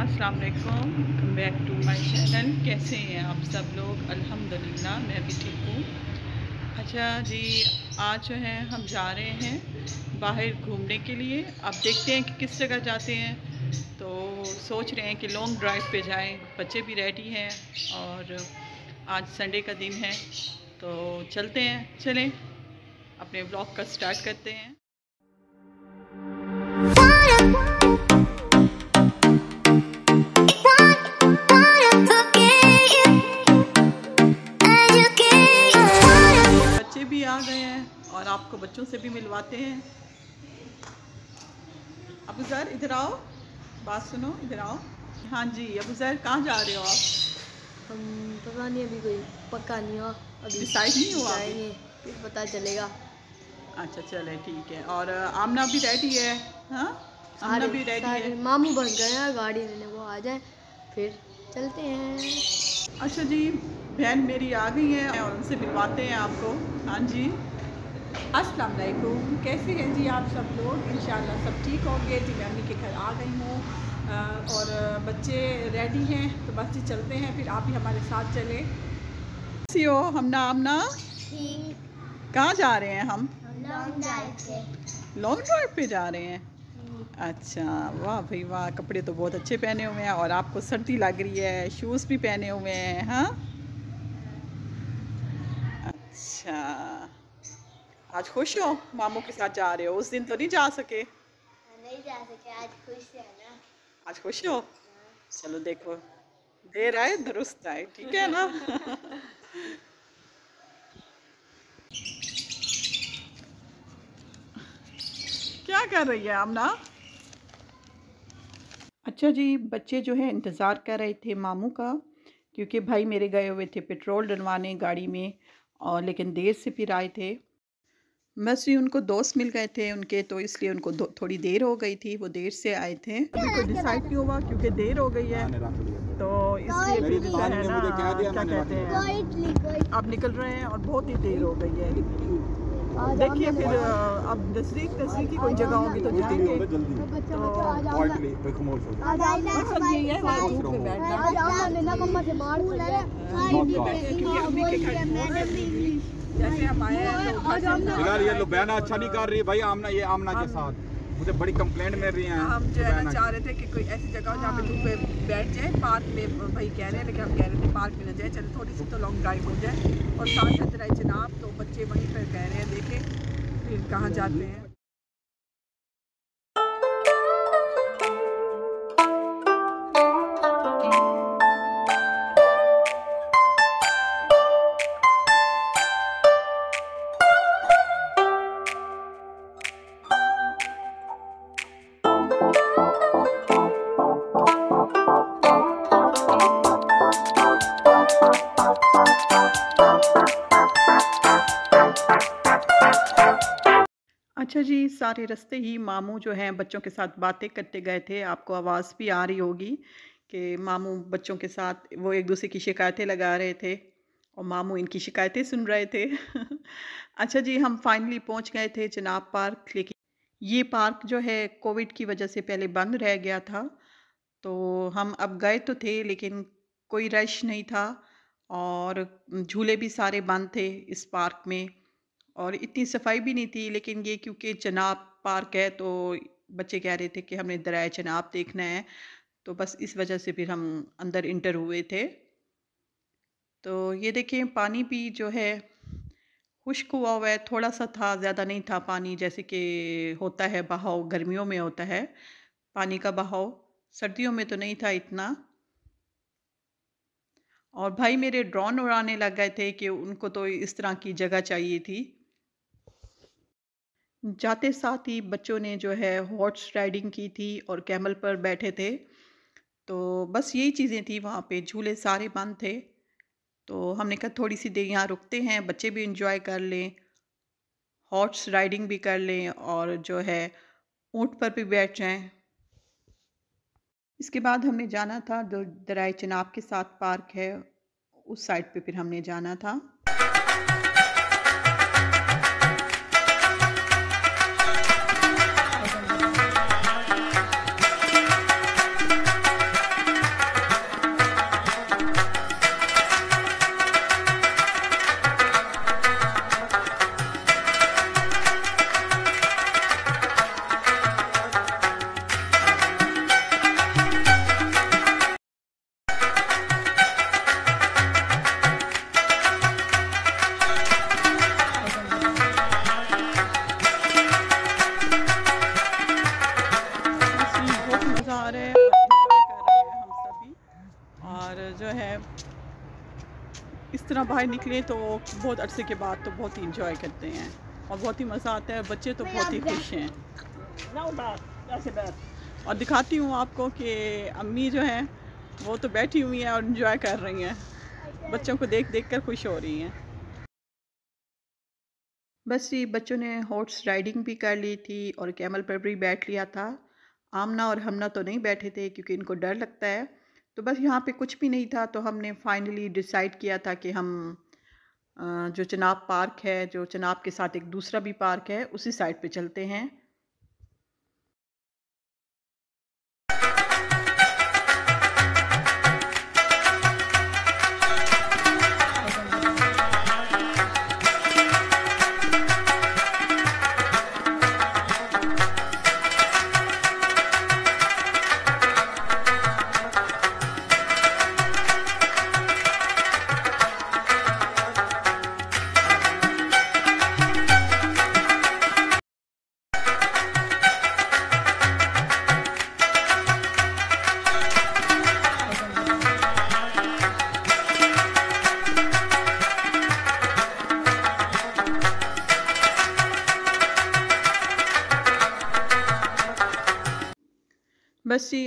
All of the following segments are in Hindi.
अस्सलाम वालेकुम बैक टू माय चैनल कैसे हैं आप सब लोग अल्हम्दुलिल्लाह मैं भी ठीक हूँ अच्छा जी आज जो है हम जा रहे हैं बाहर घूमने के लिए अब देखते हैं कि किस जगह जाते हैं तो सोच रहे हैं कि लॉन्ग ड्राइव पे जाएं बच्चे भी रेडी हैं और आज संडे का दिन है तो चलते हैं चलें अपने ब्लॉग का स्टार्ट करते हैं बच्चों से भी मिलवाते हैं अबू ज़र इधर आओ बात सुनो इधर आओ हाँ जी अबू ज़र कहाँ जा रहे हो आप हम पता नहीं अभी कोई पक्का नहीं हुआ अभी डिसाइड नहीं हुआ नहीं फिर पता चलेगा अच्छा चले ठीक है और आमना भी रेडी है हाँ आमना भी रेडी है मामू बन गए हैं गाड़ी लेने वो आ जाए फिर चलते हैं अच्छा जी बहन मेरी आ गई है और उनसे मिलवाते हैं आपको हाँ जी अस्सलाम वालेकुम कैसे हैं जी आप सब लोग इन सब ठीक होंगे जी मैं अम्मी के घर आ गई हूँ और बच्चे रेडी हैं तो बस जी चलते हैं फिर आप भी हमारे साथ चले सी हो हम ना कहाँ जा रहे हैं हम लॉन्ग ड्राइव पे जा रहे हैं अच्छा वाह भाई वाह कपड़े तो बहुत अच्छे पहने हुए हैं और आपको सर्दी लग रही है शूज़ भी पहने हुए हैं हाँ अच्छा आज खुश हो मामू के साथ जा रहे हो उस दिन तो नहीं जा सके नहीं जा सके आज खुश है ना आज खुश हो हाँ। चलो देखो देर आए दुरुस्त आए ठीक है ना क्या कर रही है आमना अच्छा जी बच्चे जो है इंतज़ार कर रहे थे मामू का क्योंकि भाई मेरे गए हुए थे पेट्रोल डलवाने गाड़ी में और लेकिन देर से फिर आए थे बस मसी उनको दोस्त मिल गए थे उनके तो इसलिए उनको थोड़ी देर हो गई थी वो देर से आए थे उनको डिसाइड नहीं हुआ क्योंकि देर हो गई है तो इसलिए है ना क्या कहते हैं अब निकल रहे हैं और बहुत ही देर हो गई है देखिए फिर अब नजदीक नजदीक की कोई जगह होगी तो जाएंगे तो जैसे हम आए हैं फिलहाल ये लुबैना अच्छा नहीं कर रही भाई आमना ये आमना के साथ मुझे बड़ी कंप्लेंट मिल रही है हम जो है ना चाह रहे थे कि कोई ऐसी जगह जहाँ पे धूप हाँ। बैठ जाए पार्क में भाई कह रहे हैं लेकिन हम कह रहे थे पार्क में न जाए चलो थोड़ी सी तो लॉन्ग ड्राइव हो जाए और साथ साथ जनाब तो बच्चे वहीं पर कह रहे हैं देखें फिर कहाँ जाते हैं सारे रस्ते ही मामू जो हैं बच्चों के साथ बातें करते गए थे आपको आवाज़ भी आ रही होगी कि मामू बच्चों के साथ वो एक दूसरे की शिकायतें लगा रहे थे और मामू इनकी शिकायतें सुन रहे थे अच्छा जी हम फाइनली पहुंच गए थे चनाब पार्क लेकिन ये पार्क जो है कोविड की वजह से पहले बंद रह गया था तो हम अब गए तो थे लेकिन कोई रश नहीं था और झूले भी सारे बंद थे इस पार्क में और इतनी सफाई भी नहीं थी लेकिन ये क्योंकि चनाब पार्क है तो बच्चे कह रहे थे कि हमने दराय चनाब देखना है तो बस इस वजह से फिर हम अंदर इंटर हुए थे तो ये देखें पानी भी जो है खुश्क हुआ हुआ है थोड़ा सा था ज़्यादा नहीं था पानी जैसे कि होता है बहाव गर्मियों में होता है पानी का बहाव सर्दियों में तो नहीं था इतना और भाई मेरे ड्रोन उड़ाने लग गए थे कि उनको तो इस तरह की जगह चाहिए थी जाते साथ ही बच्चों ने जो है हॉर्स राइडिंग की थी और कैमल पर बैठे थे तो बस यही चीज़ें थी वहाँ पे झूले सारे बंद थे तो हमने कहा थोड़ी सी देर यहाँ रुकते हैं बच्चे भी इंजॉय कर लें हॉर्स राइडिंग भी कर लें और जो है ऊँट पर भी बैठ जाएं इसके बाद हमने जाना था दराय चनाब के साथ पार्क है उस साइड पे फिर हमने जाना था ना बाहर निकले तो बहुत अरसे के बाद तो बहुत ही इंजॉय करते हैं और बहुत ही मज़ा आता है बच्चे तो बहुत ही खुश हैं और दिखाती हूँ आपको कि अम्मी जो हैं वो तो बैठी हुई हैं और इन्जॉय कर रही हैं बच्चों को देख देख कर खुश हो रही हैं बस ये बच्चों ने हॉर्स राइडिंग भी कर ली थी और कैमल पर भी बैठ लिया था आमना और हमना तो नहीं बैठे थे क्योंकि इनको डर लगता है तो बस यहाँ पे कुछ भी नहीं था तो हमने फाइनली डिसाइड किया था कि हम जो चनाब पार्क है जो चनाब के साथ एक दूसरा भी पार्क है उसी साइड पे चलते हैं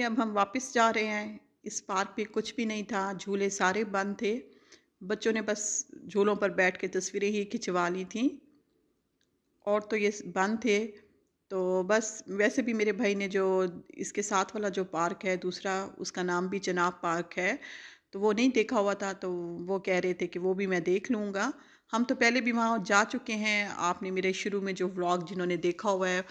अब हम वापस जा रहे हैं इस पार्क पे कुछ भी नहीं था झूले सारे बंद थे बच्चों ने बस झूलों पर बैठ के तस्वीरें ही खिंचवा ली थी और तो ये बंद थे तो बस वैसे भी मेरे भाई ने जो इसके साथ वाला जो पार्क है दूसरा उसका नाम भी चनाब पार्क है तो वो नहीं देखा हुआ था तो वो कह रहे थे कि वो भी मैं देख लूँगा हम तो पहले भी वहाँ जा चुके हैं आपने मेरे शुरू में जो व्लॉग जिन्होंने देखा हुआ है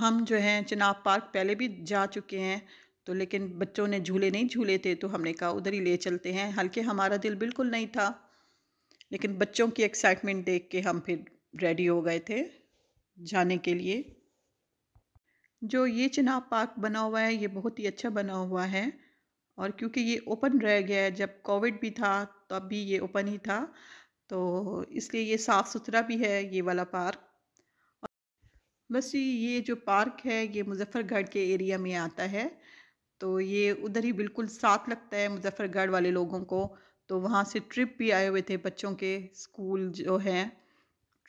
हम जो हैं चिनाब पार्क पहले भी जा चुके हैं तो लेकिन बच्चों ने झूले नहीं झूले थे तो हमने कहा उधर ही ले चलते हैं हल्के हमारा दिल बिल्कुल नहीं था लेकिन बच्चों की एक्साइटमेंट देख के हम फिर रेडी हो गए थे जाने के लिए जो ये चिनाब पार्क बना हुआ है ये बहुत ही अच्छा बना हुआ है और क्योंकि ये ओपन रह गया है जब कोविड भी था तब भी ये ओपन ही था तो इसलिए ये साफ़ सुथरा भी है ये वाला पार्क बस ये जो पार्क है ये मुजफ्फरगढ़ के एरिया में आता है तो ये उधर ही बिल्कुल साथ लगता है मुजफ्फरगढ़ वाले लोगों को तो वहाँ से ट्रिप भी आए हुए थे बच्चों के स्कूल जो हैं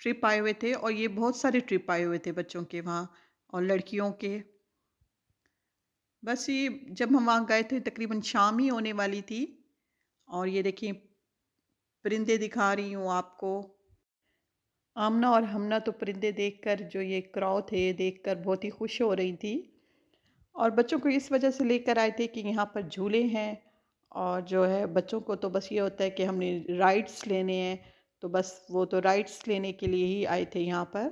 ट्रिप आए हुए थे और ये बहुत सारे ट्रिप आए हुए थे बच्चों के वहाँ और लड़कियों के बस ये जब हम वहाँ गए थे तकरीबन शाम ही होने वाली थी और ये देखिए परिंदे दिखा रही हूँ आपको आमना और हमना तो परिंदे देखकर जो ये क्राओ थे देखकर बहुत ही खुश हो रही थी और बच्चों को इस वजह से लेकर आए थे कि यहाँ पर झूले हैं और जो है बच्चों को तो बस ये होता है कि हमने राइड्स लेने हैं तो बस वो तो राइड्स लेने के लिए ही आए थे यहाँ पर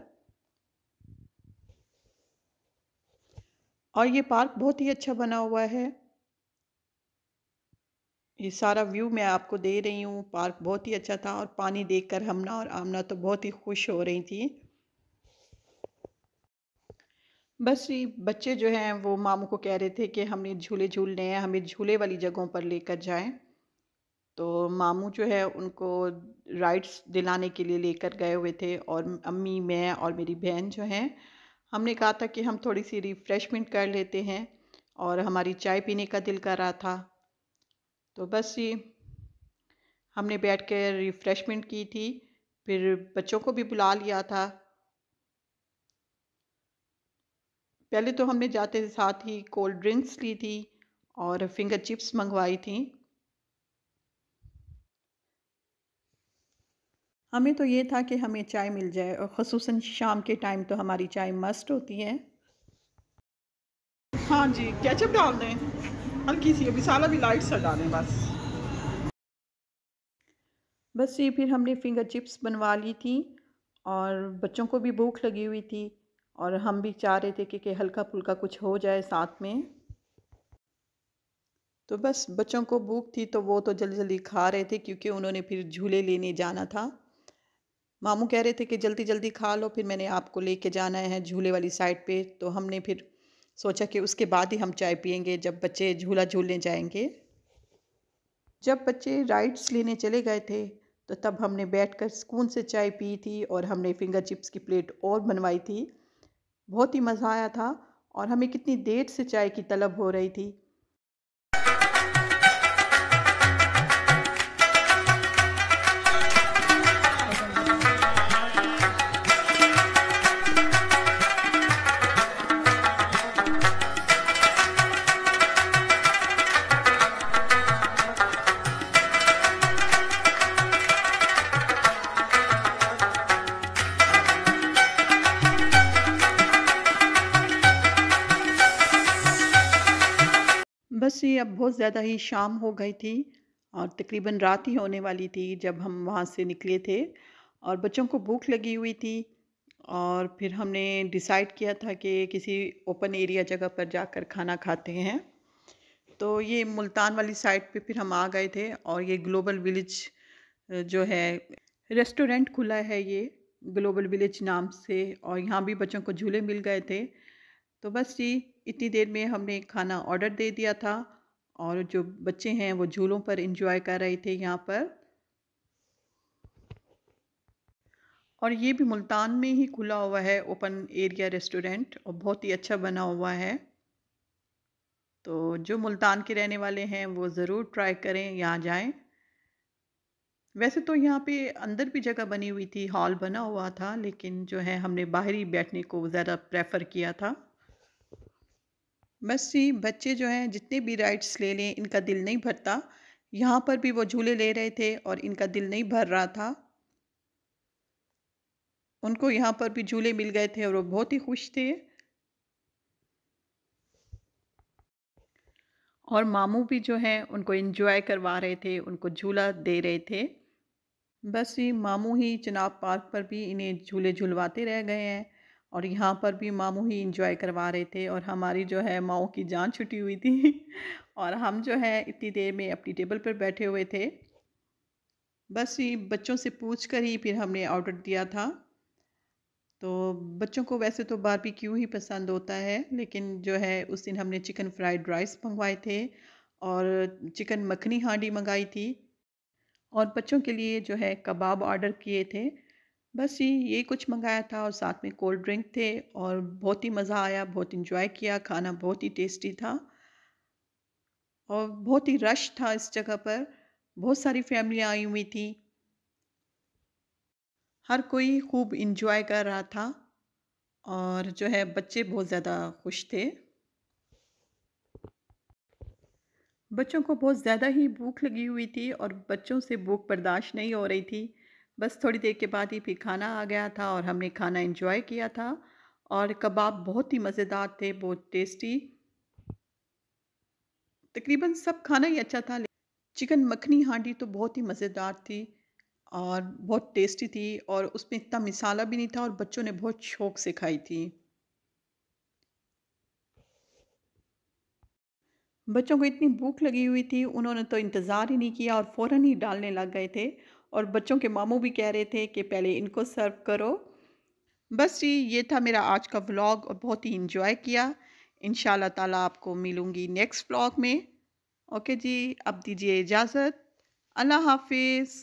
और ये पार्क बहुत ही अच्छा बना हुआ है ये सारा व्यू मैं आपको दे रही हूँ पार्क बहुत ही अच्छा था और पानी देखकर हमना और आमना तो बहुत ही खुश हो रही थी बस ये बच्चे जो हैं वो मामू को कह रहे थे कि हमने झूले झूलने हैं हमें झूले वाली जगहों पर लेकर जाएं तो मामू जो है उनको राइड्स दिलाने के लिए लेकर गए हुए थे और अम्मी मैं और मेरी बहन जो हैं हमने कहा था कि हम थोड़ी सी रिफ़्रेशमेंट कर लेते हैं और हमारी चाय पीने का दिल कर रहा था तो बस ये हमने बैठ कर रिफ़्रेशमेंट की थी फिर बच्चों को भी बुला लिया था पहले तो हमने जाते साथ ही कोल्ड ड्रिंक्स ली थी और फिंगर चिप्स मंगवाई थी हमें तो ये था कि हमें चाय मिल जाए और खसूस शाम के टाइम तो हमारी चाय मस्ट होती है हाँ जी कैचअप डाल दें हल्की सी अभी सारा भी लाइट सजा दें बस बस ये फिर हमने फिंगर चिप्स बनवा ली थी और बच्चों को भी भूख लगी हुई थी और हम भी चाह रहे थे कि, कि हल्का फुल्का कुछ हो जाए साथ में तो बस बच्चों को भूख थी तो वो तो जल्दी जल्दी खा रहे थे क्योंकि उन्होंने फिर झूले लेने जाना था मामू कह रहे थे कि जल्दी जल्दी खा लो फिर मैंने आपको लेके जाना है झूले वाली साइड पे तो हमने फिर सोचा कि उसके बाद ही हम चाय पियेंगे जब बच्चे झूला झूलने जाएंगे जब बच्चे राइड्स लेने चले गए थे तो तब हमने बैठकर सुकून से चाय पी थी और हमने फिंगर चिप्स की प्लेट और बनवाई थी बहुत ही मज़ा आया था और हमें कितनी देर से चाय की तलब हो रही थी बहुत ज़्यादा ही शाम हो गई थी और तकरीबन रात ही होने वाली थी जब हम वहाँ से निकले थे और बच्चों को भूख लगी हुई थी और फिर हमने डिसाइड किया था कि किसी ओपन एरिया जगह पर जाकर खाना खाते हैं तो ये मुल्तान वाली साइड पे फिर हम आ गए थे और ये ग्लोबल विलेज जो है रेस्टोरेंट खुला है ये ग्लोबल विलेज नाम से और यहाँ भी बच्चों को झूले मिल गए थे तो बस जी इतनी देर में हमने खाना ऑर्डर दे दिया था और जो बच्चे हैं वो झूलों पर इंजॉय कर रहे थे यहाँ पर और ये भी मुल्तान में ही खुला हुआ है ओपन एरिया रेस्टोरेंट और बहुत ही अच्छा बना हुआ है तो जो मुल्तान के रहने वाले हैं वो ज़रूर ट्राई करें यहाँ जाएं वैसे तो यहाँ पे अंदर भी जगह बनी हुई थी हॉल बना हुआ था लेकिन जो है हमने बाहर ही बैठने को ज़्यादा प्रेफर किया था बस जी बच्चे जो हैं जितने भी राइड्स ले लें इनका दिल नहीं भरता यहाँ पर भी वो झूले ले रहे थे और इनका दिल नहीं भर रहा था उनको यहाँ पर भी झूले मिल गए थे और वो बहुत ही खुश थे और मामू भी जो हैं उनको एंजॉय करवा रहे थे उनको झूला दे रहे थे बस ये मामू ही चनाब पार्क पर भी इन्हें झूले झुलवाते रह गए हैं और यहाँ पर भी मामू ही इंजॉय करवा रहे थे और हमारी जो है माओ की जान छुटी हुई थी और हम जो है इतनी देर में अपनी टेबल पर बैठे हुए थे बस ये बच्चों से पूछ कर ही फिर हमने ऑर्डर दिया था तो बच्चों को वैसे तो भी क्यों ही पसंद होता है लेकिन जो है उस दिन हमने चिकन फ्राइड राइस मंगवाए थे और चिकन मखनी हांडी मंगाई थी और बच्चों के लिए जो है कबाब ऑर्डर किए थे बस ये ये कुछ मंगाया था और साथ में कोल्ड ड्रिंक थे और बहुत ही मज़ा आया बहुत इन्जॉय किया खाना बहुत ही टेस्टी था और बहुत ही रश था इस जगह पर बहुत सारी फ़ैमिली आई हुई थी हर कोई खूब इन्जॉय कर रहा था और जो है बच्चे बहुत ज़्यादा खुश थे बच्चों को बहुत ज़्यादा ही भूख लगी हुई थी और बच्चों से भूख बर्दाश्त नहीं हो रही थी बस थोड़ी देर के बाद ही फिर खाना आ गया था और हमने खाना इंजॉय किया था और कबाब बहुत ही मज़ेदार थे बहुत टेस्टी तकरीबन सब खाना ही अच्छा था चिकन मखनी हांडी तो बहुत ही मज़ेदार थी और बहुत टेस्टी थी और उसमें इतना मिसाला भी नहीं था और बच्चों ने बहुत शौक से खाई थी बच्चों को इतनी भूख लगी हुई थी उन्होंने तो इंतज़ार ही नहीं किया और फ़ौर ही डालने लग गए थे और बच्चों के मामू भी कह रहे थे कि पहले इनको सर्व करो बस जी ये था मेरा आज का व्लॉग और बहुत ही इन्जॉय किया इन ताला आपको मिलूँगी नेक्स्ट व्लॉग में ओके जी अब दीजिए इजाज़त अल्लाह हाफिज़